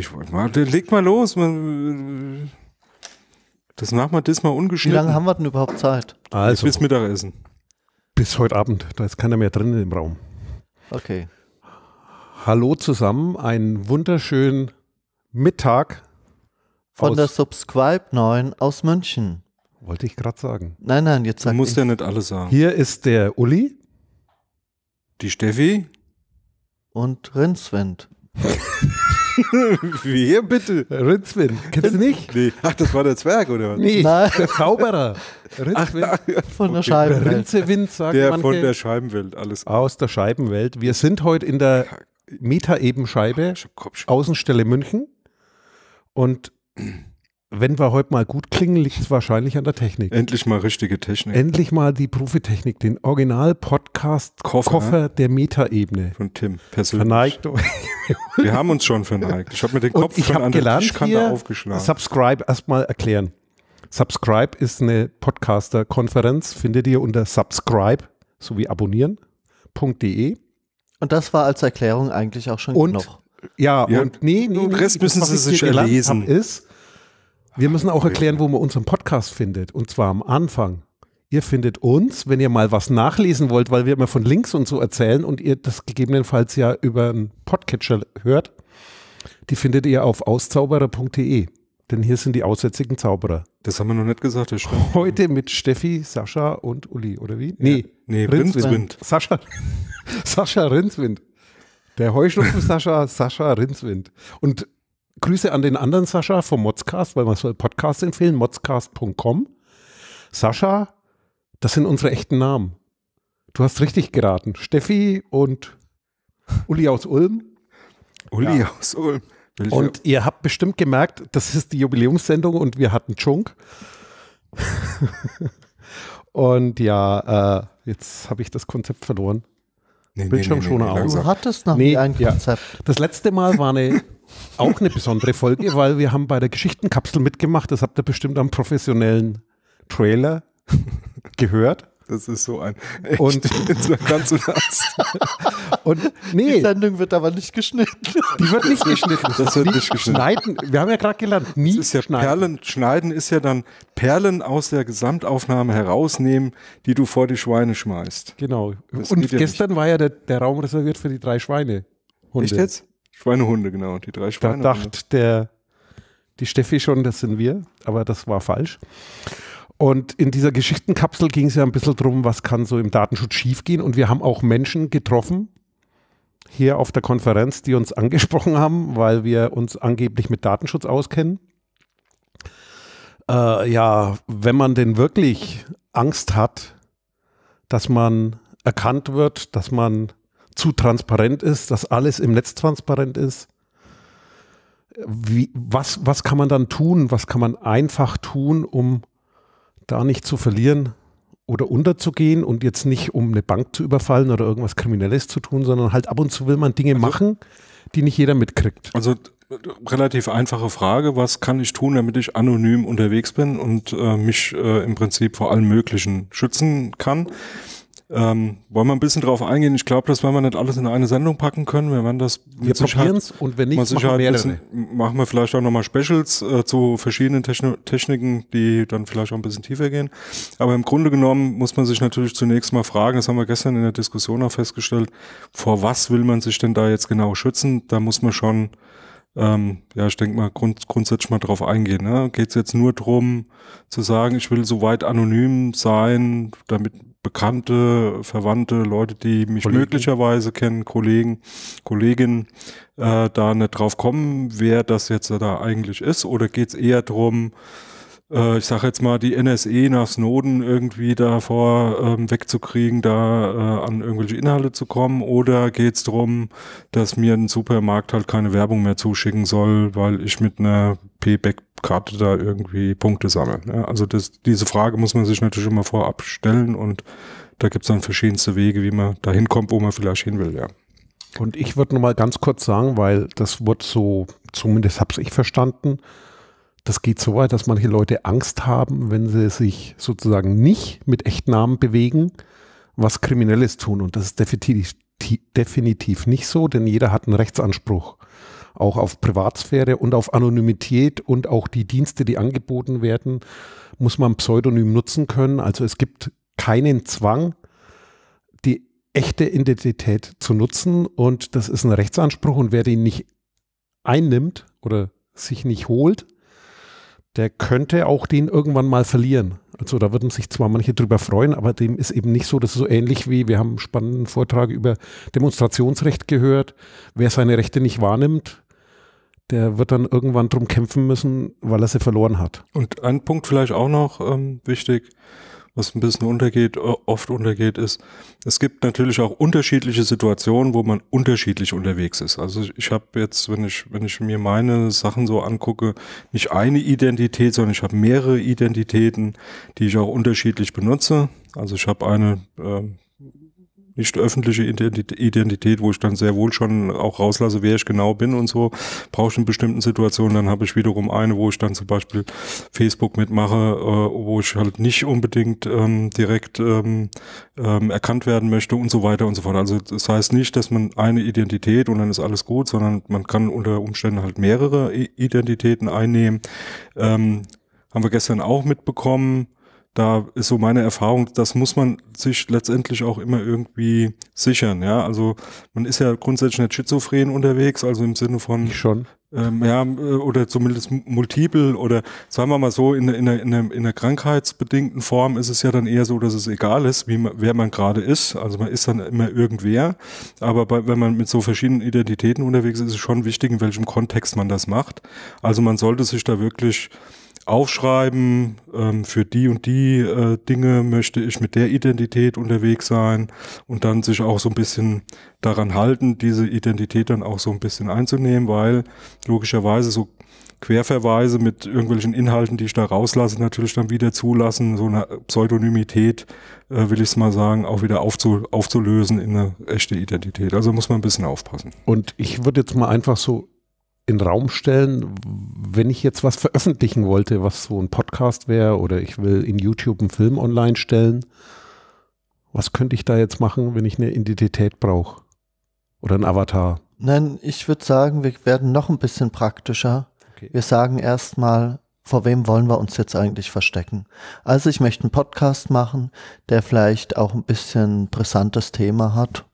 Ich wollte mal, leg mal los. Man, das machen wir diesmal ungeschnitten. Wie lange haben wir denn überhaupt Zeit? Also, bis also. Mittagessen. Bis heute Abend. Da ist keiner mehr drin im Raum. Okay. Hallo zusammen. Einen wunderschönen Mittag. Von der Subscribe 9 aus München. Wollte ich gerade sagen. Nein, nein, jetzt sag Du musst ich. ja nicht alles sagen. Hier ist der Uli. Die Steffi. Und Rinswind. Wer bitte? Ritzwin. Kennst du nicht? Nee. Ach, das war der Zwerg, oder was? Nee, Nein. der Zauberer. Ritzwin Ach, von okay. der Scheibenwelt. Rinzewind, sagt Der manche. von der Scheibenwelt, alles. klar. Aus der Scheibenwelt. Wir sind heute in der Mieterebenscheibe, Außenstelle München. Und wenn wir heute mal gut klingen, liegt es wahrscheinlich an der Technik. Endlich mal richtige Technik. Endlich mal die Profitechnik, den Original-Podcast-Koffer ne? der Metaebene. Von Tim persönlich. Verneigt Wir haben uns schon verneigt. Ich habe mir den Kopf Und ich von an gelernt, Tischkante hier, aufgeschlagen. Subscribe erstmal erklären. Subscribe ist eine Podcaster-Konferenz, findet ihr unter subscribe sowie abonnieren.de. Und das war als Erklärung eigentlich auch schon Und, genug. Ja, ja, und nee, nee, und Rest müssen Sie sich erlesen. Ist, wir müssen auch erklären, wo man unseren Podcast findet. Und zwar am Anfang. Ihr findet uns, wenn ihr mal was nachlesen wollt, weil wir immer von Links und so erzählen und ihr das gegebenenfalls ja über einen Podcatcher hört. Die findet ihr auf auszauberer.de. Denn hier sind die aussätzigen Zauberer. Das haben wir noch nicht gesagt, das stimmt. Heute mit Steffi, Sascha und Uli, oder wie? Nee, ja. nee Rinswind. Rinswind. Sascha, Sascha Rinswind. Der Heuschnupfen Sascha, Sascha Rinswind. Und Grüße an den anderen Sascha vom Modscast, weil man soll Podcast empfehlen, modscast.com. Sascha, das sind unsere echten Namen. Du hast richtig geraten. Steffi und Uli aus Ulm. Uli ja. aus Ulm. Will und ihr habt bestimmt gemerkt, das ist die Jubiläumssendung und wir hatten Chunk. und ja, äh, jetzt habe ich das Konzept verloren nee, Bildschirmschoner nee, nee, nee, auch. Du hattest noch nie ein Konzept. Ja. Das letzte Mal war eine, auch eine besondere Folge, weil wir haben bei der Geschichtenkapsel mitgemacht. Das habt ihr bestimmt am professionellen Trailer gehört. Das ist so ein. und ganz und, nee. Die Sendung wird aber nicht geschnitten. Die wird nicht geschnitten. Das wird nicht geschnitten. Schneiden, wir haben ja gerade gelernt, nie ist ja schneiden. Perlen, schneiden ist ja dann Perlen aus der Gesamtaufnahme herausnehmen, die du vor die Schweine schmeißt. Genau. Das und gestern ja war ja der, der, Raum reserviert für die drei Schweine. Nicht jetzt? Schweinehunde, genau. Die drei Schweine. Da dachte der, die Steffi schon, das sind wir, aber das war falsch. Und in dieser Geschichtenkapsel ging es ja ein bisschen drum, was kann so im Datenschutz schiefgehen. Und wir haben auch Menschen getroffen hier auf der Konferenz, die uns angesprochen haben, weil wir uns angeblich mit Datenschutz auskennen. Äh, ja, wenn man denn wirklich Angst hat, dass man erkannt wird, dass man zu transparent ist, dass alles im Netz transparent ist. Wie, was, was kann man dann tun? Was kann man einfach tun, um da nicht zu verlieren oder unterzugehen und jetzt nicht, um eine Bank zu überfallen oder irgendwas Kriminelles zu tun, sondern halt ab und zu will man Dinge also, machen, die nicht jeder mitkriegt. Also relativ einfache Frage, was kann ich tun, damit ich anonym unterwegs bin und äh, mich äh, im Prinzip vor allem Möglichen schützen kann? Ähm, wollen wir ein bisschen drauf eingehen? Ich glaube, das werden wir nicht alles in eine Sendung packen können. Wir werden das wir probieren es und wenn nicht, machen wir bisschen, machen wir vielleicht auch nochmal Specials äh, zu verschiedenen Techn Techniken, die dann vielleicht auch ein bisschen tiefer gehen. Aber im Grunde genommen muss man sich natürlich zunächst mal fragen, das haben wir gestern in der Diskussion auch festgestellt, vor was will man sich denn da jetzt genau schützen? Da muss man schon ähm, ja, ich denke mal, grund, grundsätzlich mal drauf eingehen. Ne? Geht es jetzt nur drum zu sagen, ich will so weit anonym sein, damit Bekannte, Verwandte, Leute, die mich Kollegen. möglicherweise kennen, Kollegen, Kolleginnen, äh, da nicht drauf kommen, wer das jetzt da eigentlich ist? Oder geht es eher darum, äh, ich sage jetzt mal, die NSE nach Snowden irgendwie davor ähm, wegzukriegen, da äh, an irgendwelche Inhalte zu kommen? Oder geht es darum, dass mir ein Supermarkt halt keine Werbung mehr zuschicken soll, weil ich mit einer Payback Karte da irgendwie Punkte sammeln. Ja, also das, diese Frage muss man sich natürlich immer vorab stellen und da gibt es dann verschiedenste Wege, wie man da hinkommt, wo man vielleicht hin will, ja. Und ich würde nochmal ganz kurz sagen, weil das wird so, zumindest habe ich verstanden, das geht so weit, dass manche Leute Angst haben, wenn sie sich sozusagen nicht mit Echtnamen bewegen, was Kriminelles tun. Und das ist definitiv, definitiv nicht so, denn jeder hat einen Rechtsanspruch auch auf Privatsphäre und auf Anonymität und auch die Dienste, die angeboten werden, muss man Pseudonym nutzen können. Also es gibt keinen Zwang, die echte Identität zu nutzen und das ist ein Rechtsanspruch und wer den nicht einnimmt oder sich nicht holt, der könnte auch den irgendwann mal verlieren. Also da würden sich zwar manche drüber freuen, aber dem ist eben nicht so, das ist so ähnlich wie, wir haben einen spannenden Vortrag über Demonstrationsrecht gehört. Wer seine Rechte nicht wahrnimmt, der wird dann irgendwann drum kämpfen müssen, weil er sie verloren hat. Und ein Punkt vielleicht auch noch ähm, wichtig, was ein bisschen untergeht, oft untergeht, ist, es gibt natürlich auch unterschiedliche Situationen, wo man unterschiedlich unterwegs ist. Also ich, ich habe jetzt, wenn ich, wenn ich mir meine Sachen so angucke, nicht eine Identität, sondern ich habe mehrere Identitäten, die ich auch unterschiedlich benutze. Also ich habe eine, äh, nicht öffentliche Identität, wo ich dann sehr wohl schon auch rauslasse, wer ich genau bin und so, brauche ich in bestimmten Situationen. Dann habe ich wiederum eine, wo ich dann zum Beispiel Facebook mitmache, äh, wo ich halt nicht unbedingt ähm, direkt ähm, ähm, erkannt werden möchte und so weiter und so fort. Also das heißt nicht, dass man eine Identität und dann ist alles gut, sondern man kann unter Umständen halt mehrere Identitäten einnehmen. Ähm, haben wir gestern auch mitbekommen, da ist so meine Erfahrung, das muss man sich letztendlich auch immer irgendwie sichern. Ja, also man ist ja grundsätzlich nicht schizophren unterwegs, also im Sinne von ich schon. Ähm, ja, äh, oder zumindest multiple oder sagen wir mal so, in, in, in, in einer krankheitsbedingten Form ist es ja dann eher so, dass es egal ist, wie man, wer man gerade ist. Also man ist dann immer irgendwer. Aber bei, wenn man mit so verschiedenen Identitäten unterwegs ist, ist es schon wichtig, in welchem Kontext man das macht. Also man sollte sich da wirklich aufschreiben, ähm, für die und die äh, Dinge möchte ich mit der Identität unterwegs sein und dann sich auch so ein bisschen daran halten, diese Identität dann auch so ein bisschen einzunehmen, weil logischerweise so Querverweise mit irgendwelchen Inhalten, die ich da rauslasse, natürlich dann wieder zulassen, so eine Pseudonymität, äh, will ich es mal sagen, auch wieder aufzu aufzulösen in eine echte Identität. Also muss man ein bisschen aufpassen. Und ich würde jetzt mal einfach so in den Raum stellen, wenn ich jetzt was veröffentlichen wollte, was so ein Podcast wäre oder ich will in YouTube einen Film online stellen. Was könnte ich da jetzt machen, wenn ich eine Identität brauche? Oder ein Avatar? Nein, ich würde sagen, wir werden noch ein bisschen praktischer. Okay. Wir sagen erstmal, vor wem wollen wir uns jetzt eigentlich verstecken? Also ich möchte einen Podcast machen, der vielleicht auch ein bisschen brisantes Thema hat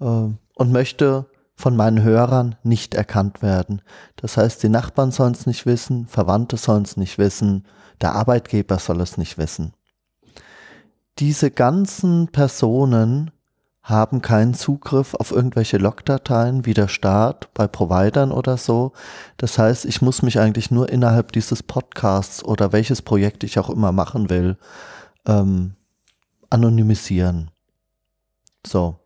äh, und möchte von meinen Hörern nicht erkannt werden. Das heißt, die Nachbarn sollen es nicht wissen, Verwandte sollen es nicht wissen, der Arbeitgeber soll es nicht wissen. Diese ganzen Personen haben keinen Zugriff auf irgendwelche Logdateien wie der Staat bei Providern oder so. Das heißt, ich muss mich eigentlich nur innerhalb dieses Podcasts oder welches Projekt ich auch immer machen will, ähm, anonymisieren. So.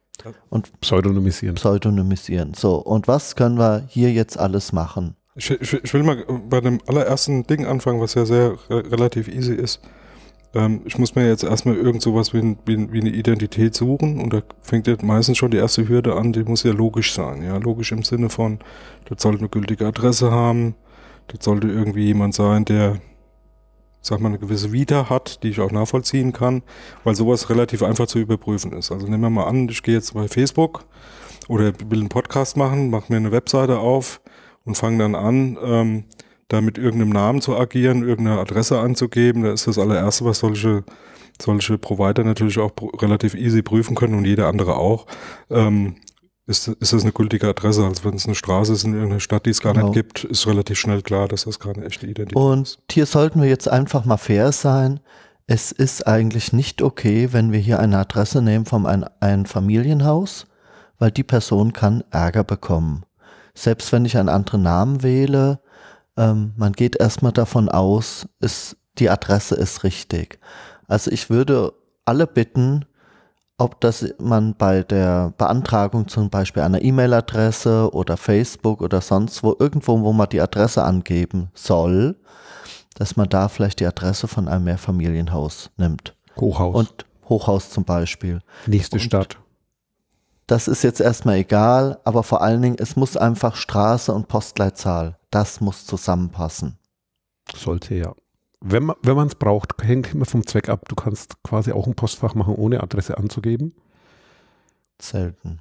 Und pseudonymisieren. Pseudonymisieren. So, und was können wir hier jetzt alles machen? Ich, ich, ich will mal bei dem allerersten Ding anfangen, was ja sehr re relativ easy ist. Ähm, ich muss mir jetzt erstmal irgend sowas wie, wie, wie, eine Identität suchen und da fängt ja meistens schon die erste Hürde an, die muss ja logisch sein. Ja, logisch im Sinne von, das sollte eine gültige Adresse haben, das sollte irgendwie jemand sein, der sag mal, eine gewisse Vita hat, die ich auch nachvollziehen kann, weil sowas relativ einfach zu überprüfen ist. Also nehmen wir mal an, ich gehe jetzt bei Facebook oder will einen Podcast machen, mache mir eine Webseite auf und fange dann an, ähm, da mit irgendeinem Namen zu agieren, irgendeine Adresse anzugeben. Da ist das allererste, was solche, solche Provider natürlich auch relativ easy prüfen können und jeder andere auch. Ähm, ist, ist das eine gültige Adresse. Also wenn es eine Straße ist in irgendeiner Stadt, die es gar genau. nicht gibt, ist relativ schnell klar, dass das keine echte Identität Und ist. Und hier sollten wir jetzt einfach mal fair sein. Es ist eigentlich nicht okay, wenn wir hier eine Adresse nehmen von ein, einem Familienhaus, weil die Person kann Ärger bekommen. Selbst wenn ich einen anderen Namen wähle, ähm, man geht erstmal davon aus, ist, die Adresse ist richtig. Also ich würde alle bitten, ob das man bei der Beantragung zum Beispiel einer E-Mail-Adresse oder Facebook oder sonst wo, irgendwo, wo man die Adresse angeben soll, dass man da vielleicht die Adresse von einem Mehrfamilienhaus nimmt. Hochhaus. Und Hochhaus zum Beispiel. Nächste Und Stadt das ist jetzt erstmal egal, aber vor allen Dingen, es muss einfach Straße und Postleitzahl, das muss zusammenpassen. Sollte ja wenn man es braucht, hängt immer vom Zweck ab. Du kannst quasi auch ein Postfach machen, ohne Adresse anzugeben. Selten.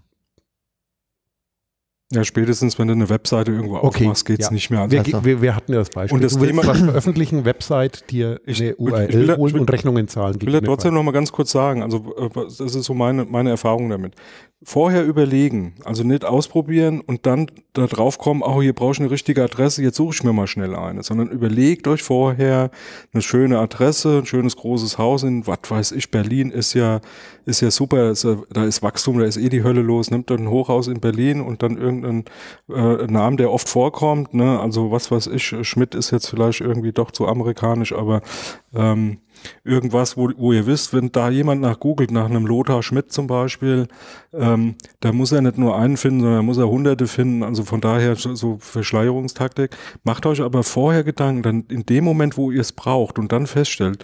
Ja, spätestens, wenn du eine Webseite irgendwo okay. aufmachst, geht es ja. nicht mehr anders. Wir, also wir, wir, hatten ja das Beispiel. Und das du willst Thema was veröffentlichen, Website dir ich, eine URL ich will, holen will, und Rechnungen zahlen. Ich will ja trotzdem noch mal ganz kurz sagen, also äh, das ist so meine, meine Erfahrung damit vorher überlegen, also nicht ausprobieren und dann da drauf kommen, oh, hier brauche ich eine richtige Adresse, jetzt suche ich mir mal schnell eine, sondern überlegt euch vorher eine schöne Adresse, ein schönes großes Haus in, was weiß ich, Berlin ist ja, ist ja super, ist da ist Wachstum, da ist eh die Hölle los, nimmt dann ein Hochhaus in Berlin und dann irgendeinen äh, Namen, der oft vorkommt, ne, also was weiß ich, Schmidt ist jetzt vielleicht irgendwie doch zu amerikanisch, aber ähm, irgendwas, wo, wo ihr wisst, wenn da jemand nach googelt, nach einem Lothar Schmidt zum Beispiel, ähm, da muss er nicht nur einen finden, sondern muss er hunderte finden. Also von daher so Verschleierungstaktik. Macht euch aber vorher Gedanken, dann in dem Moment, wo ihr es braucht und dann feststellt,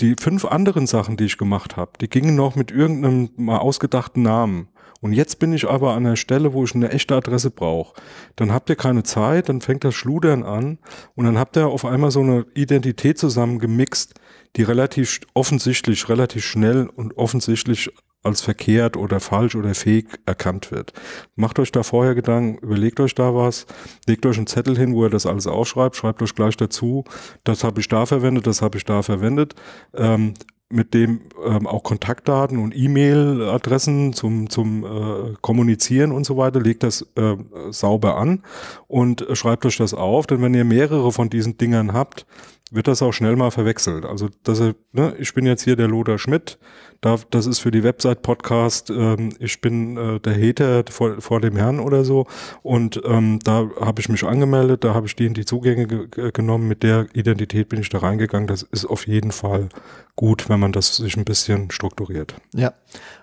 die fünf anderen Sachen, die ich gemacht habe, die gingen noch mit irgendeinem mal ausgedachten Namen. Und jetzt bin ich aber an der Stelle, wo ich eine echte Adresse brauche. Dann habt ihr keine Zeit, dann fängt das Schludern an und dann habt ihr auf einmal so eine Identität zusammengemixt, die relativ offensichtlich, relativ schnell und offensichtlich als verkehrt oder falsch oder fake erkannt wird. Macht euch da vorher Gedanken, überlegt euch da was, legt euch einen Zettel hin, wo ihr das alles aufschreibt, schreibt euch gleich dazu, das habe ich da verwendet, das habe ich da verwendet. Ähm, mit dem ähm, auch Kontaktdaten und E-Mail-Adressen zum, zum äh, Kommunizieren und so weiter, legt das äh, sauber an und äh, schreibt euch das auf. Denn wenn ihr mehrere von diesen Dingern habt, wird das auch schnell mal verwechselt. Also, dass er, ne, ich bin jetzt hier der Lothar Schmidt, da, das ist für die Website Podcast, ähm, ich bin äh, der Heter vor, vor dem Herrn oder so und ähm, da habe ich mich angemeldet, da habe ich die in die Zugänge ge genommen, mit der Identität bin ich da reingegangen. Das ist auf jeden Fall gut, wenn man das sich ein bisschen strukturiert. Ja,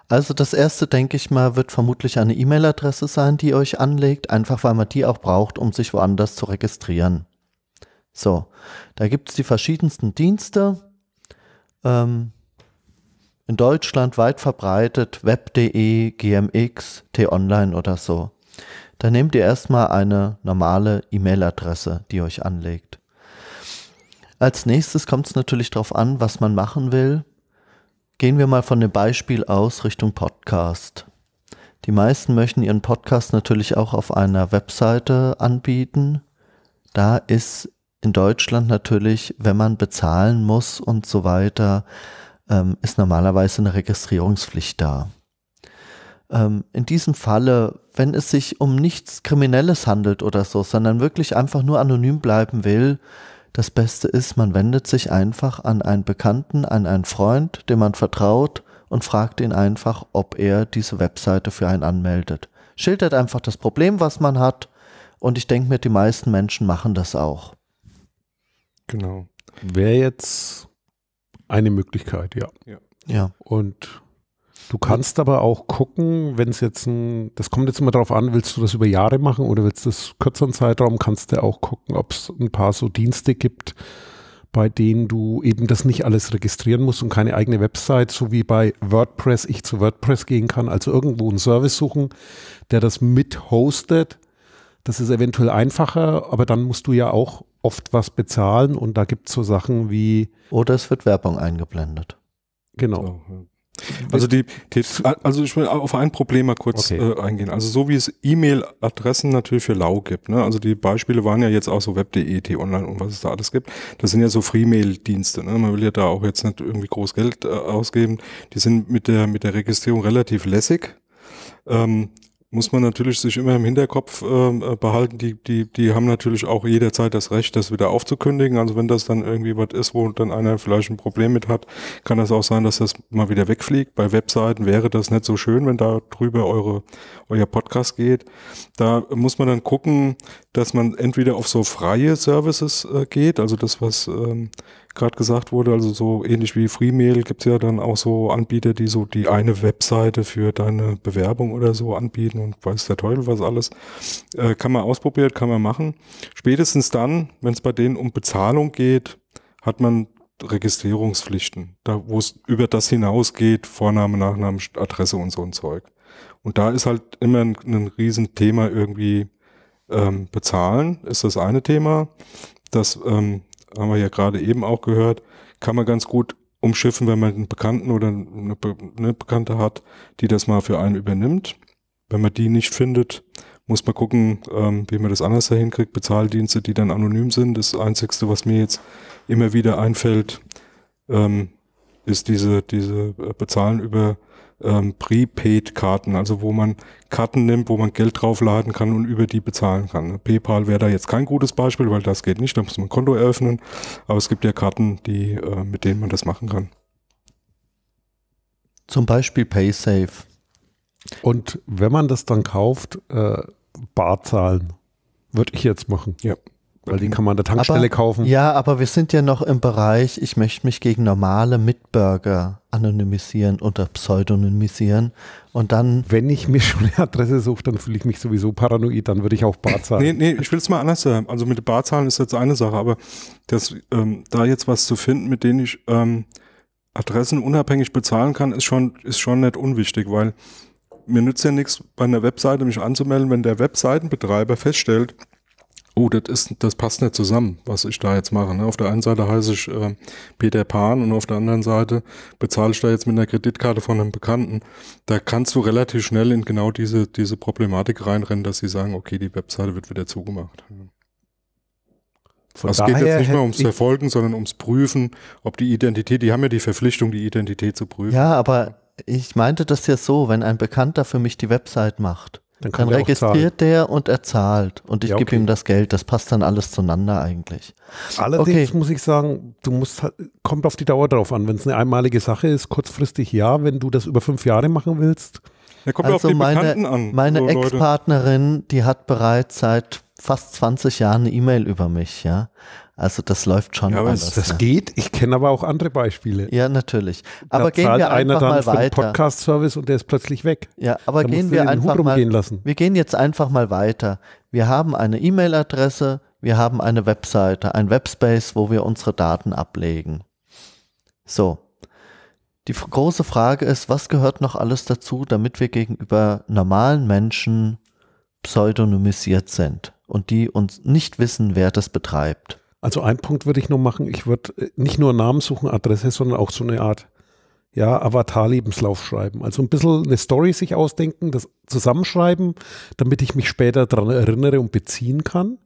also das erste, denke ich mal, wird vermutlich eine E-Mail-Adresse sein, die ihr euch anlegt, einfach weil man die auch braucht, um sich woanders zu registrieren. So, da gibt es die verschiedensten Dienste. Ähm, in Deutschland weit verbreitet, web.de, GMX, t-online oder so. Da nehmt ihr erstmal eine normale E-Mail-Adresse, die euch anlegt. Als nächstes kommt es natürlich darauf an, was man machen will. Gehen wir mal von dem Beispiel aus Richtung Podcast. Die meisten möchten ihren Podcast natürlich auch auf einer Webseite anbieten. Da ist in Deutschland natürlich, wenn man bezahlen muss und so weiter, ähm, ist normalerweise eine Registrierungspflicht da. Ähm, in diesem Falle, wenn es sich um nichts Kriminelles handelt oder so, sondern wirklich einfach nur anonym bleiben will, das Beste ist, man wendet sich einfach an einen Bekannten, an einen Freund, dem man vertraut und fragt ihn einfach, ob er diese Webseite für einen anmeldet. Schildert einfach das Problem, was man hat und ich denke mir, die meisten Menschen machen das auch. Genau. Wäre jetzt eine Möglichkeit, ja. Ja. ja. Und du kannst aber auch gucken, wenn es jetzt ein, das kommt jetzt immer darauf an, willst du das über Jahre machen oder willst du das kürzeren Zeitraum, kannst du auch gucken, ob es ein paar so Dienste gibt, bei denen du eben das nicht alles registrieren musst und keine eigene Website, so wie bei WordPress, ich zu WordPress gehen kann, also irgendwo einen Service suchen, der das mit hostet. Das ist eventuell einfacher, aber dann musst du ja auch oft was bezahlen und da gibt es so Sachen wie. Oder es wird Werbung eingeblendet. Genau. Also die, die, also ich will auf ein Problem mal kurz okay. äh, eingehen. Also so wie es E-Mail-Adressen natürlich für Lau gibt, ne? Also die Beispiele waren ja jetzt auch so web.de, t-online und was es da alles gibt. Das sind ja so Free-Mail-Dienste, ne? Man will ja da auch jetzt nicht irgendwie groß Geld äh, ausgeben. Die sind mit der mit der Registrierung relativ lässig. Ähm, muss man natürlich sich immer im Hinterkopf ähm, äh, behalten. Die, die, die haben natürlich auch jederzeit das Recht, das wieder aufzukündigen. Also wenn das dann irgendwie was ist, wo dann einer vielleicht ein Problem mit hat, kann das auch sein, dass das mal wieder wegfliegt. Bei Webseiten wäre das nicht so schön, wenn da drüber eure, euer Podcast geht. Da muss man dann gucken, dass man entweder auf so freie Services äh, geht, also das, was ähm, gerade gesagt wurde, also so ähnlich wie Freemail gibt es ja dann auch so Anbieter, die so die eine Webseite für deine Bewerbung oder so anbieten und weiß der Teufel was alles. Äh, kann man ausprobieren, kann man machen. Spätestens dann, wenn es bei denen um Bezahlung geht, hat man Registrierungspflichten, da wo es über das hinausgeht, Vorname, Nachname, Adresse und so ein Zeug. Und da ist halt immer ein, ein Riesenthema irgendwie ähm, bezahlen, ist das eine Thema. Das ähm, haben wir ja gerade eben auch gehört, kann man ganz gut umschiffen, wenn man einen Bekannten oder eine, Be eine Bekannte hat, die das mal für einen übernimmt. Wenn man die nicht findet, muss man gucken, ähm, wie man das anders dahin kriegt. Bezahldienste, die dann anonym sind. Das Einzige, was mir jetzt immer wieder einfällt, ähm, ist diese, diese äh, Bezahlen über ähm, Prepaid-Karten, also wo man Karten nimmt, wo man Geld draufladen kann und über die bezahlen kann. Ne? PayPal wäre da jetzt kein gutes Beispiel, weil das geht nicht, da muss man ein Konto eröffnen, aber es gibt ja Karten, die, äh, mit denen man das machen kann. Zum Beispiel PaySafe. Und wenn man das dann kauft, äh, bar zahlen. Würde ich jetzt machen. Ja. Weil den mhm. kann man an der Tankstelle aber, kaufen. Ja, aber wir sind ja noch im Bereich, ich möchte mich gegen normale Mitbürger anonymisieren oder pseudonymisieren und dann. Wenn ich mir schon eine Adresse suche, dann fühle ich mich sowieso paranoid, dann würde ich auch Bar zahlen. nee, nee, ich will es mal anders sagen. Also mit Bar zahlen ist jetzt eine Sache, aber das, ähm, da jetzt was zu finden, mit denen ich ähm, Adressen unabhängig bezahlen kann, ist schon, ist schon nicht unwichtig, weil mir nützt ja nichts, bei einer Webseite mich anzumelden, wenn der Webseitenbetreiber feststellt, oh, das ist, das passt nicht zusammen, was ich da jetzt mache. Ne? Auf der einen Seite heiße ich äh, Peter Pan und auf der anderen Seite bezahle ich da jetzt mit einer Kreditkarte von einem Bekannten. Da kannst du relativ schnell in genau diese, diese Problematik reinrennen, dass sie sagen, okay, die Webseite wird wieder zugemacht. Von also es geht jetzt nicht mehr ums Verfolgen, sondern ums Prüfen, ob die Identität, die haben ja die Verpflichtung, die Identität zu prüfen. Ja, aber ich meinte das ja so, wenn ein Bekannter für mich die Website macht, dann, dann registriert der und er zahlt. Und ich ja, okay. gebe ihm das Geld. Das passt dann alles zueinander eigentlich. Allerdings okay. muss ich sagen, du musst halt, kommt auf die Dauer drauf an. Wenn es eine einmalige Sache ist, kurzfristig ja. Wenn du das über fünf Jahre machen willst. Ja, kommt also auf die meine, Bekannten an, meine so also, Ex-Partnerin, die hat bereits seit fast 20 Jahren eine E-Mail über mich, ja. Also das läuft schon ja, aber anders. Das ne? geht. Ich kenne aber auch andere Beispiele. Ja, natürlich. Aber da gehen zahlt wir einfach einer dann mal weiter. Podcast-Service und der ist plötzlich weg. Ja, aber da gehen wir einfach mal. Wir gehen jetzt einfach mal weiter. Wir haben eine E-Mail-Adresse, wir haben eine Webseite, ein Webspace, wo wir unsere Daten ablegen. So. Die große Frage ist, was gehört noch alles dazu, damit wir gegenüber normalen Menschen pseudonymisiert sind und die uns nicht wissen, wer das betreibt? Also einen Punkt würde ich noch machen. Ich würde äh, nicht nur Namen suchen, Adresse, sondern auch so eine Art ja, Avatar-Lebenslauf schreiben. Also ein bisschen eine Story sich ausdenken, das zusammenschreiben, damit ich mich später daran erinnere und beziehen kann.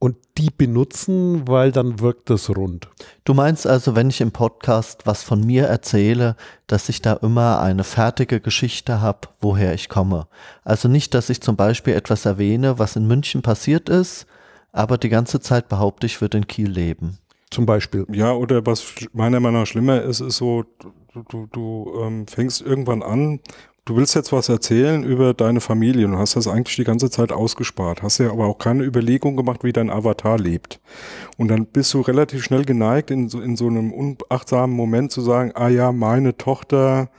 Und die benutzen, weil dann wirkt das rund. Du meinst also, wenn ich im Podcast was von mir erzähle, dass ich da immer eine fertige Geschichte habe, woher ich komme. Also nicht, dass ich zum Beispiel etwas erwähne, was in München passiert ist, aber die ganze Zeit behaupte ich, wird in Kiel leben. Zum Beispiel. Ja, oder was meiner Meinung nach schlimmer ist, ist so, du, du, du ähm, fängst irgendwann an, du willst jetzt was erzählen über deine Familie und hast das eigentlich die ganze Zeit ausgespart, hast ja aber auch keine Überlegung gemacht, wie dein Avatar lebt. Und dann bist du relativ schnell geneigt, in so, in so einem unachtsamen Moment zu sagen, ah ja, meine Tochter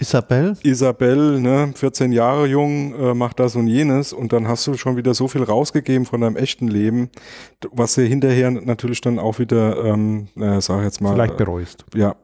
Isabel? Isabel, ne, 14 Jahre jung, äh, macht das und jenes und dann hast du schon wieder so viel rausgegeben von deinem echten Leben, was du hinterher natürlich dann auch wieder, ähm, äh, sag jetzt mal. Vielleicht bereust. Äh, ja,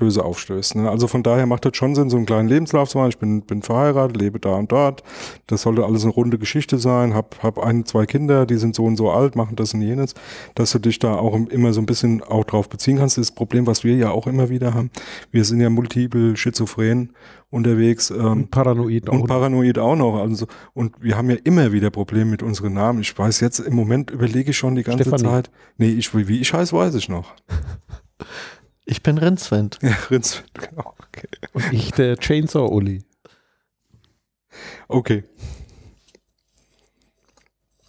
böse aufstößt. Ne? Also von daher macht das schon Sinn, so einen kleinen Lebenslauf zu machen. Ich bin, bin verheiratet, lebe da und dort. Das sollte alles eine runde Geschichte sein. Hab, hab ein, zwei Kinder, die sind so und so alt, machen das und jenes. Dass du dich da auch immer so ein bisschen auch drauf beziehen kannst, ist das Problem, was wir ja auch immer wieder haben. Wir sind ja multiple schizophren unterwegs. Ähm, und paranoid auch. Und paranoid auch noch. Also, und wir haben ja immer wieder Probleme mit unseren Namen. Ich weiß jetzt, im Moment überlege ich schon die ganze Stefanie. Zeit. Nee, ich, wie ich heiße, weiß ich noch. Ich bin Rinzwind. Ja, Rinzwind, genau. Okay. Und ich der Chainsaw-Uli. Okay.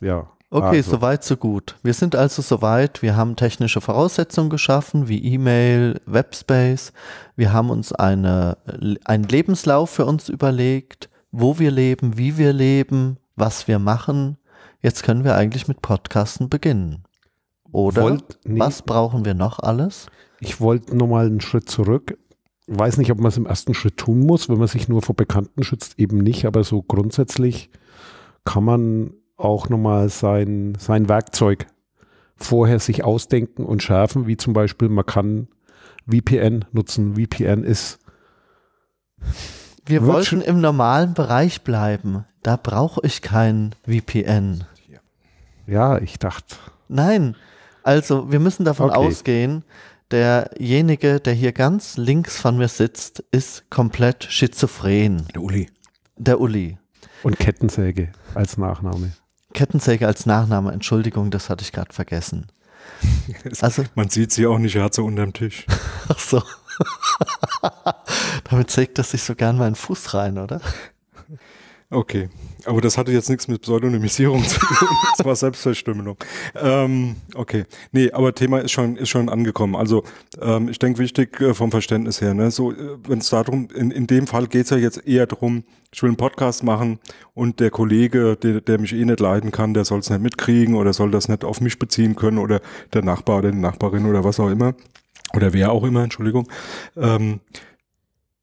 Ja. Okay, also. soweit, so gut. Wir sind also soweit. Wir haben technische Voraussetzungen geschaffen, wie E-Mail, Webspace. Wir haben uns eine, einen Lebenslauf für uns überlegt, wo wir leben, wie wir leben, was wir machen. Jetzt können wir eigentlich mit Podcasten beginnen. Oder wollt, nee, was brauchen wir noch alles? Ich wollte nochmal einen Schritt zurück. Weiß nicht, ob man es im ersten Schritt tun muss, wenn man sich nur vor Bekannten schützt, eben nicht, aber so grundsätzlich kann man auch nochmal sein, sein Werkzeug vorher sich ausdenken und schärfen, wie zum Beispiel man kann VPN nutzen. VPN ist. Wir wollten im normalen Bereich bleiben. Da brauche ich kein VPN. Ja, ich dachte. Nein, also, wir müssen davon okay. ausgehen, derjenige, der hier ganz links von mir sitzt, ist komplett schizophren. Der Uli. Der Uli. Und Kettensäge als Nachname. Kettensäge als Nachname, Entschuldigung, das hatte ich gerade vergessen. Also, Man sieht sie auch nicht, er hat sie unterm Tisch. Ach so. Damit sägt er sich so gern meinen Fuß rein, oder? Okay, aber das hatte jetzt nichts mit Pseudonymisierung zu tun, das war Selbstverstümmelung. Ähm, okay, nee, aber Thema ist schon, ist schon angekommen. Also ähm, ich denke wichtig äh, vom Verständnis her, ne? so, äh, wenn es darum, in, in dem Fall geht es ja jetzt eher darum, ich will einen Podcast machen und der Kollege, der, der mich eh nicht leiden kann, der soll es nicht mitkriegen oder soll das nicht auf mich beziehen können oder der Nachbar oder die Nachbarin oder was auch immer oder wer auch immer, Entschuldigung. Ähm,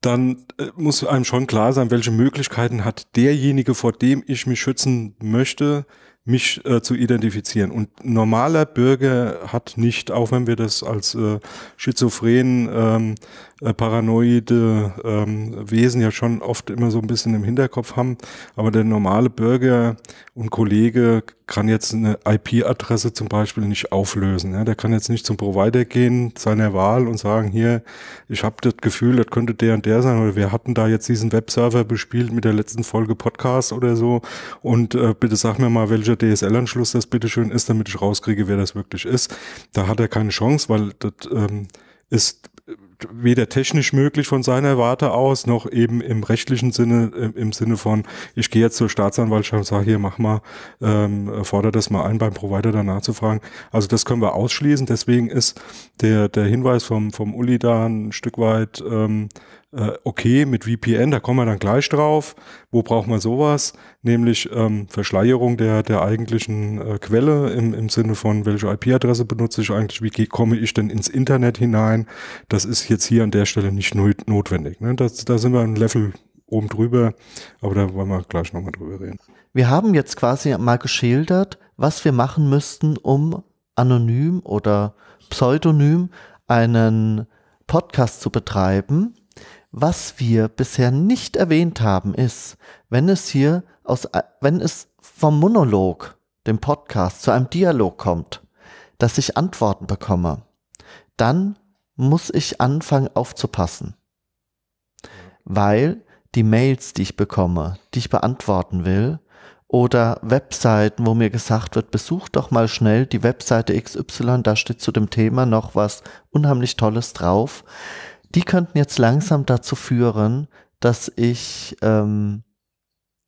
dann äh, muss einem schon klar sein, welche Möglichkeiten hat derjenige, vor dem ich mich schützen möchte, mich äh, zu identifizieren. Und normaler Bürger hat nicht, auch wenn wir das als äh, schizophren ähm, äh, paranoide ähm, Wesen ja schon oft immer so ein bisschen im Hinterkopf haben. Aber der normale Bürger und Kollege kann jetzt eine IP-Adresse zum Beispiel nicht auflösen. Ja? Der kann jetzt nicht zum Provider gehen seiner Wahl und sagen, hier, ich habe das Gefühl, das könnte der und der sein. Oder wir hatten da jetzt diesen Webserver bespielt mit der letzten Folge Podcast oder so. Und äh, bitte sag mir mal, welcher DSL-Anschluss das bitte schön ist, damit ich rauskriege, wer das wirklich ist. Da hat er keine Chance, weil das ähm, ist weder technisch möglich von seiner Warte aus, noch eben im rechtlichen Sinne, im Sinne von, ich gehe jetzt zur Staatsanwaltschaft und sage, hier, mach mal, ähm, fordere das mal ein, beim Provider danach zu fragen. Also das können wir ausschließen. Deswegen ist der, der Hinweis vom, vom Uli da ein Stück weit ähm, äh, okay, mit VPN, da kommen wir dann gleich drauf. Wo braucht man sowas? Nämlich ähm, Verschleierung der, der eigentlichen äh, Quelle im, im Sinne von, welche IP-Adresse benutze ich eigentlich, wie komme ich denn ins Internet hinein? Das ist jetzt hier an der Stelle nicht notwendig. Ne? Das, da sind wir ein Level oben drüber, aber da wollen wir gleich nochmal drüber reden. Wir haben jetzt quasi mal geschildert, was wir machen müssten, um anonym oder pseudonym einen Podcast zu betreiben was wir bisher nicht erwähnt haben, ist, wenn es hier aus, äh, wenn es vom Monolog, dem Podcast, zu einem Dialog kommt, dass ich Antworten bekomme, dann muss ich anfangen aufzupassen. Weil die Mails, die ich bekomme, die ich beantworten will, oder Webseiten, wo mir gesagt wird, besuch doch mal schnell die Webseite XY, da steht zu dem Thema noch was unheimlich Tolles drauf die könnten jetzt langsam dazu führen, dass ich ähm,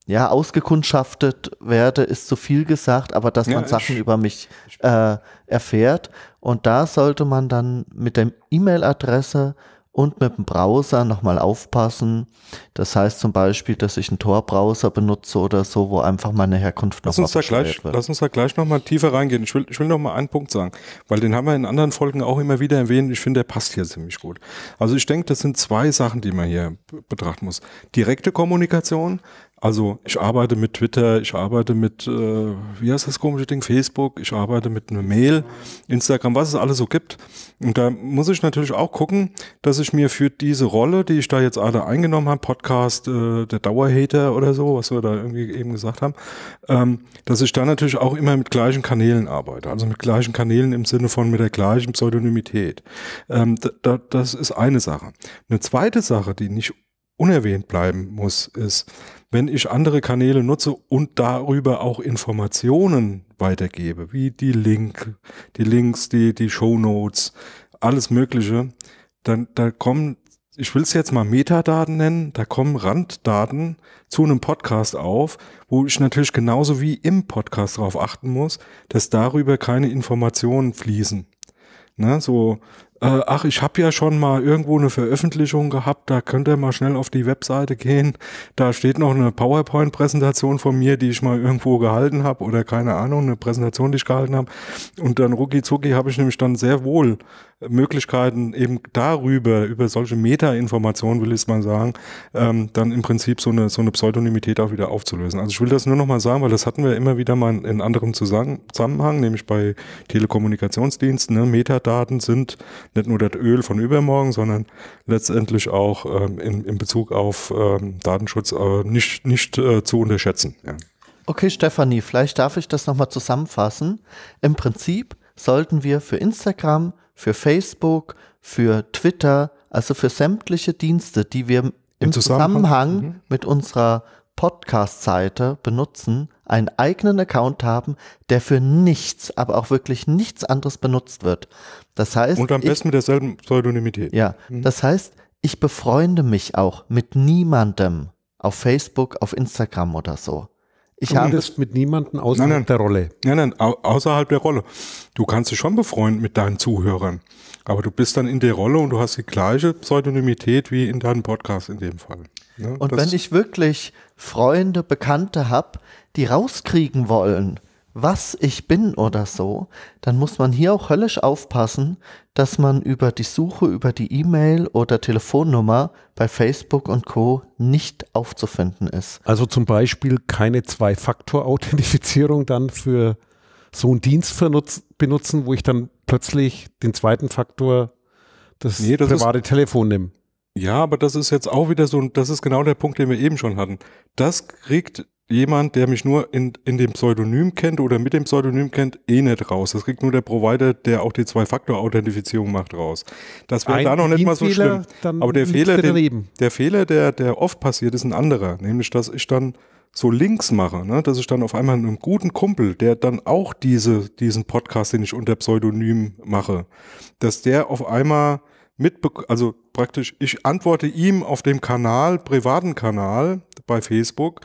ja ausgekundschaftet werde, ist zu viel gesagt, aber dass ja, man Sachen über mich äh, erfährt. Und da sollte man dann mit der E-Mail-Adresse und mit dem Browser nochmal aufpassen. Das heißt zum Beispiel, dass ich einen Tor-Browser benutze oder so, wo einfach meine Herkunft lass uns wird. Lass uns da gleich nochmal tiefer reingehen. Ich will, ich will nochmal einen Punkt sagen, weil den haben wir in anderen Folgen auch immer wieder erwähnt. Ich finde, der passt hier ziemlich gut. Also ich denke, das sind zwei Sachen, die man hier betrachten muss. Direkte Kommunikation, also ich arbeite mit Twitter, ich arbeite mit, äh, wie heißt das komische Ding, Facebook, ich arbeite mit einer Mail, Instagram, was es alles so gibt. Und da muss ich natürlich auch gucken, dass ich mir für diese Rolle, die ich da jetzt alle eingenommen habe, Podcast, äh, der Dauerhater oder so, was wir da irgendwie eben gesagt haben, ähm, dass ich da natürlich auch immer mit gleichen Kanälen arbeite. Also mit gleichen Kanälen im Sinne von mit der gleichen Pseudonymität. Ähm, da, das ist eine Sache. Eine zweite Sache, die nicht unerwähnt bleiben muss, ist, wenn ich andere Kanäle nutze und darüber auch Informationen weitergebe, wie die Link, die Links, die, die Show Notes, alles Mögliche, dann da kommen, ich will es jetzt mal Metadaten nennen, da kommen Randdaten zu einem Podcast auf, wo ich natürlich genauso wie im Podcast darauf achten muss, dass darüber keine Informationen fließen. Na, ne, so äh, ach, ich habe ja schon mal irgendwo eine Veröffentlichung gehabt, da könnt ihr mal schnell auf die Webseite gehen. Da steht noch eine PowerPoint-Präsentation von mir, die ich mal irgendwo gehalten habe oder keine Ahnung, eine Präsentation, die ich gehalten habe. Und dann rucki zucki habe ich nämlich dann sehr wohl Möglichkeiten eben darüber, über solche Meta-Informationen, will ich es mal sagen, ähm, dann im Prinzip so eine, so eine Pseudonymität auch wieder aufzulösen. Also ich will das nur nochmal sagen, weil das hatten wir immer wieder mal in, in anderem Zusammenhang, nämlich bei Telekommunikationsdiensten. Ne? Metadaten sind nicht nur das Öl von übermorgen, sondern letztendlich auch ähm, in, in Bezug auf ähm, Datenschutz äh, nicht, nicht äh, zu unterschätzen. Ja. Okay, Stefanie, vielleicht darf ich das nochmal zusammenfassen. Im Prinzip sollten wir für Instagram für Facebook, für Twitter, also für sämtliche Dienste, die wir im, Im Zusammenhang, Zusammenhang, mhm. mit unserer Podcast-Seite benutzen, einen eigenen Account haben, der für nichts, aber auch wirklich nichts anderes benutzt wird. Das heißt. Und am besten ich, mit derselben Pseudonymität. Ja. Mhm. Das heißt, ich befreunde mich auch mit niemandem auf Facebook, auf Instagram oder so. Ich habe es mit niemandem außerhalb nein, nein, der Rolle. Nein, nein, außerhalb der Rolle. Du kannst dich schon befreunden mit deinen Zuhörern, aber du bist dann in der Rolle und du hast die gleiche Pseudonymität wie in deinem Podcast in dem Fall. Ja, ne? und wenn ich wirklich Freunde, Bekannte habe, die rauskriegen wollen, was ich bin oder so, dann muss man hier auch höllisch aufpassen, dass man über die Suche, über die E-Mail oder Telefonnummer bei Facebook und Co. nicht aufzufinden ist. Also zum Beispiel keine Zwei-Faktor-Authentifizierung dann für so einen Dienst benutzen, wo ich dann plötzlich den zweiten Faktor, das, nee, das private Telefon nehme. Ja, aber das ist jetzt auch wieder so, das ist genau der Punkt, den wir eben schon hatten. Das kriegt jemand, der mich nur in, in dem Pseudonym kennt oder mit dem Pseudonym kennt, eh nicht raus. Das kriegt nur der Provider, der auch die Zwei-Faktor-Authentifizierung macht, raus. Das wäre da noch nicht mal so Fehler, schlimm. Aber der Fehler, den, der, Fehler der, der oft passiert, ist ein anderer. Nämlich, dass ich dann so Links mache, ne? dass ich dann auf einmal einen guten Kumpel, der dann auch diese, diesen Podcast, den ich unter Pseudonym mache, dass der auf einmal mitbekommt, also praktisch, ich antworte ihm auf dem Kanal, privaten Kanal bei Facebook,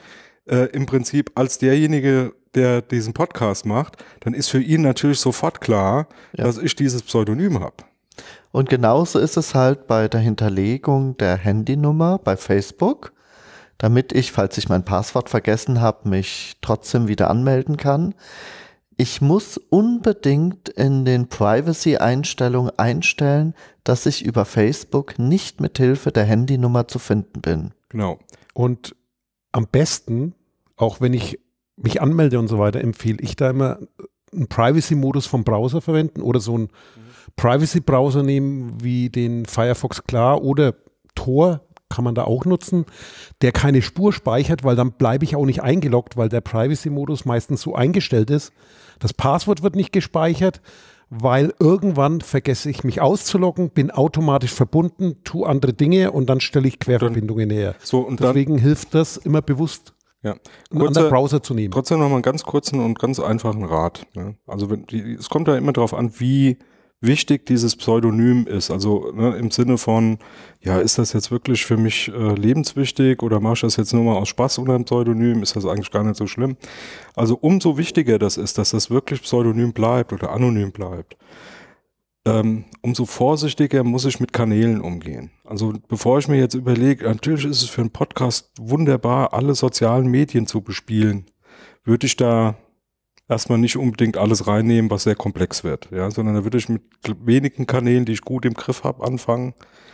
äh, im Prinzip als derjenige, der diesen Podcast macht, dann ist für ihn natürlich sofort klar, ja. dass ich dieses Pseudonym habe. Und genauso ist es halt bei der Hinterlegung der Handynummer bei Facebook, damit ich, falls ich mein Passwort vergessen habe, mich trotzdem wieder anmelden kann. Ich muss unbedingt in den Privacy-Einstellungen einstellen, dass ich über Facebook nicht mit Hilfe der Handynummer zu finden bin. Genau. Und am besten, auch wenn ich mich anmelde und so weiter, empfehle ich da immer äh, einen Privacy-Modus vom Browser verwenden oder so einen mhm. Privacy-Browser nehmen wie den Firefox Klar oder Tor kann man da auch nutzen, der keine Spur speichert, weil dann bleibe ich auch nicht eingeloggt, weil der Privacy-Modus meistens so eingestellt ist. Das Passwort wird nicht gespeichert, weil irgendwann vergesse ich mich auszuloggen, bin automatisch verbunden, tue andere Dinge und dann stelle ich Querverbindungen her. So, und Deswegen hilft das immer bewusst. Ja. Kurze, einen anderen Browser zu nehmen. Trotzdem nochmal einen ganz kurzen und ganz einfachen Rat. Ne? Also wenn, es kommt ja immer darauf an, wie wichtig dieses Pseudonym ist. Also ne, im Sinne von, ja, ist das jetzt wirklich für mich äh, lebenswichtig oder mache ich das jetzt nur mal aus Spaß unter einem Pseudonym? Ist das eigentlich gar nicht so schlimm? Also umso wichtiger das ist, dass das wirklich Pseudonym bleibt oder anonym bleibt. Ähm, umso vorsichtiger muss ich mit Kanälen umgehen. Also bevor ich mir jetzt überlege, natürlich ist es für einen Podcast wunderbar, alle sozialen Medien zu bespielen, würde ich da erstmal nicht unbedingt alles reinnehmen, was sehr komplex wird, ja, sondern da würde ich mit wenigen Kanälen, die ich gut im Griff habe, anfangen,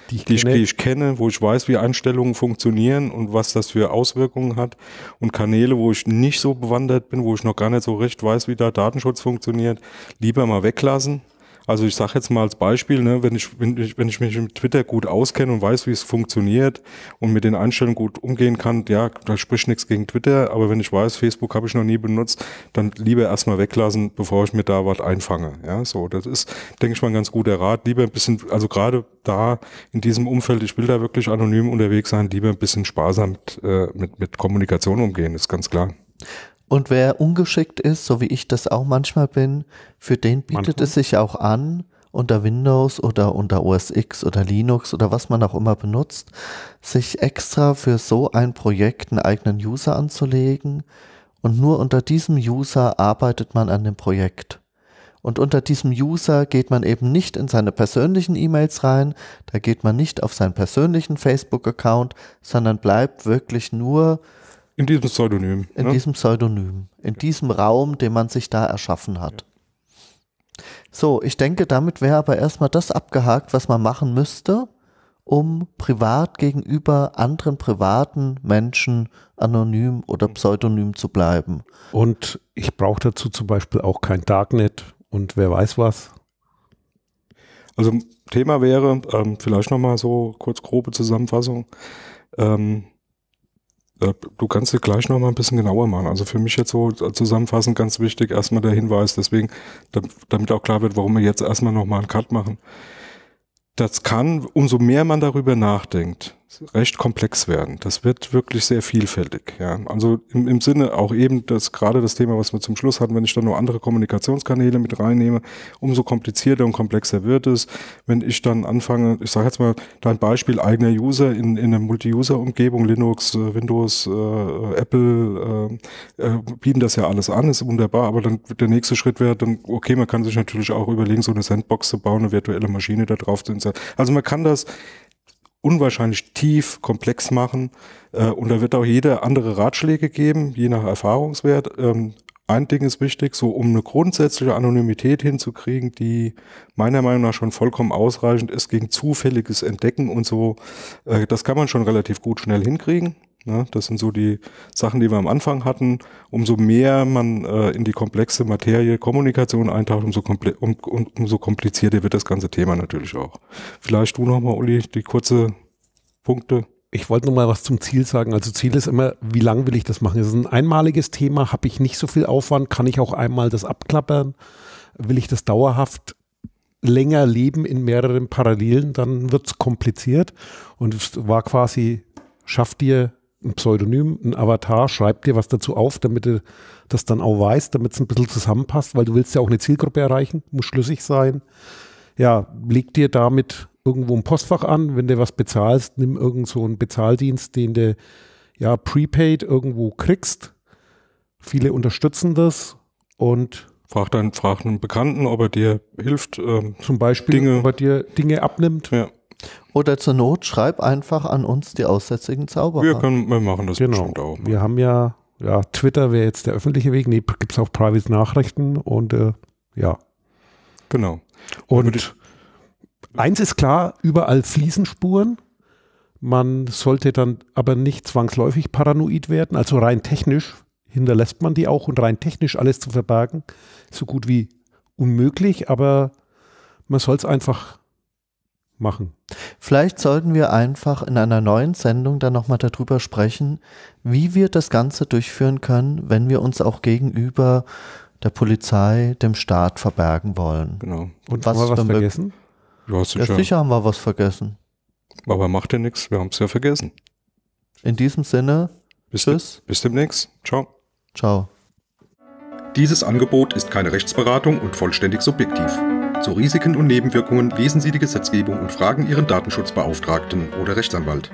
die ich, die, ich, die ich, kenne, wo ich weiß, wie Einstellungen funktionieren und was das für Auswirkungen hat und Kanäle, wo ich nicht so bewandert bin, wo ich noch gar nicht so recht weiß, wie da Datenschutz funktioniert, lieber mal weglassen also ich sage jetzt mal als Beispiel, ne, wenn, ich, wenn, ich, wenn ich mich mit Twitter gut auskenne und weiß, wie es funktioniert und mit den Einstellungen gut umgehen kann, ja, da spricht nichts gegen Twitter, aber wenn ich weiß, Facebook habe ich noch nie benutzt, dann lieber erstmal weglassen, bevor ich mir da was einfange. Ja, so, das ist, denke ich mal, ein ganz guter Rat. Lieber ein bisschen, also gerade da in diesem Umfeld, ich will da wirklich anonym unterwegs sein, lieber ein bisschen sparsam mit, äh, mit, mit Kommunikation umgehen, ist ganz klar. Und wer ungeschickt ist, so wie ich das auch manchmal bin, für den bietet manchmal. es sich auch an, unter Windows oder unter OS X oder Linux oder was man auch immer benutzt, sich extra für so ein Projekt einen eigenen User anzulegen. Und nur unter diesem User arbeitet man an dem Projekt. Und unter diesem User geht man eben nicht in seine persönlichen E-Mails rein, da geht man nicht auf seinen persönlichen Facebook-Account, sondern bleibt wirklich nur in diesem Pseudonym. In ne? diesem Pseudonym. In ja. diesem Raum, den man sich da erschaffen hat. Ja. So, ich denke, damit wäre aber erstmal das abgehakt, was man machen müsste, um privat gegenüber anderen privaten Menschen anonym oder mhm. pseudonym zu bleiben. Und ich brauche dazu zum Beispiel auch kein Darknet und wer weiß was. Also Thema wäre, ähm, vielleicht nochmal so kurz grobe Zusammenfassung, ähm, äh, du kannst dir gleich noch mal ein bisschen genauer machen. Also für mich jetzt so zusammenfassend ganz wichtig, erstmal der Hinweis, deswegen, damit auch klar wird, warum wir jetzt erstmal noch mal einen Cut machen. Das kann, umso mehr man darüber nachdenkt, recht komplex werden. Das wird wirklich sehr vielfältig. Ja. Also im, im Sinne auch eben, dass gerade das Thema, was wir zum Schluss hatten, wenn ich dann nur andere Kommunikationskanäle mit reinnehme, umso komplizierter und komplexer wird es. Wenn ich dann anfange, ich sage jetzt mal dein Beispiel eigener User in, in einer Multi-User-Umgebung, Linux, äh, Windows, äh, äh Apple, äh, äh, bieten das ja alles an, ist wunderbar, aber dann der nächste Schritt wäre dann, okay, man kann sich natürlich auch überlegen, so eine Sandbox zu bauen, eine virtuelle Maschine da drauf zu installieren. Also man kann das unwahrscheinlich tief, komplex machen. Äh, und da wird auch jeder andere Ratschläge geben, je nach Erfahrungswert. Ähm, ein Ding ist wichtig, so um eine grundsätzliche Anonymität hinzukriegen, die meiner Meinung nach schon vollkommen ausreichend ist gegen zufälliges Entdecken und so. Äh, das kann man schon relativ gut schnell hinkriegen. Ne? Das sind so die Sachen, die wir am Anfang hatten. Umso mehr man äh, in die komplexe Materie Kommunikation eintaucht, umso, komple um, um, umso komplizierter wird das ganze Thema natürlich auch. Vielleicht du nochmal, Uli, die kurze Punkte. Ich wollte nochmal was zum Ziel sagen. Also Ziel ist immer, wie lange will ich das machen? Es ist ein einmaliges Thema, habe ich nicht so viel Aufwand, kann ich auch einmal das abklappern? Will ich das dauerhaft länger leben in mehreren Parallelen, dann wird es kompliziert und es war quasi, schafft dir ein Pseudonym, ein Avatar, schreib dir was dazu auf, damit du das dann auch weißt, damit es ein bisschen zusammenpasst, weil du willst ja auch eine Zielgruppe erreichen, muss schlüssig sein. Ja, leg dir damit irgendwo ein Postfach an, wenn du was bezahlst, nimm irgend so einen Bezahldienst, den du ja prepaid irgendwo kriegst. Viele unterstützen das und Frag, deinen, frag einen Bekannten, ob er dir hilft. Ähm, zum Beispiel, Dinge, ob er dir Dinge abnimmt. Ja. Oder zur Not schreib einfach an uns die aussätzigen Zauberer. Wir, können, wir machen das genau. bestimmt auch. Mal. Wir haben ja, ja, Twitter wäre jetzt der öffentliche Weg. Nee, gibt es auch Private Nachrichten und äh, ja. Genau. Und also eins ist klar, überall fließen Spuren. Man sollte dann aber nicht zwangsläufig paranoid werden. Also rein technisch hinterlässt man die auch und rein technisch alles zu verbergen, so gut wie unmöglich, aber man soll es einfach machen. Vielleicht sollten wir einfach in einer neuen Sendung dann nochmal darüber sprechen, wie wir das Ganze durchführen können, wenn wir uns auch gegenüber der Polizei, dem Staat verbergen wollen. Genau. Und was haben wir was vergessen? Ja, sicher. ja, sicher haben wir was vergessen. Aber macht ja nichts, wir haben es ja vergessen. In diesem Sinne, bis tschüss. bis demnächst. Ciao. Ciao. Dieses Angebot ist keine Rechtsberatung und vollständig subjektiv. Zu Risiken und Nebenwirkungen lesen Sie die Gesetzgebung und fragen Ihren Datenschutzbeauftragten oder Rechtsanwalt.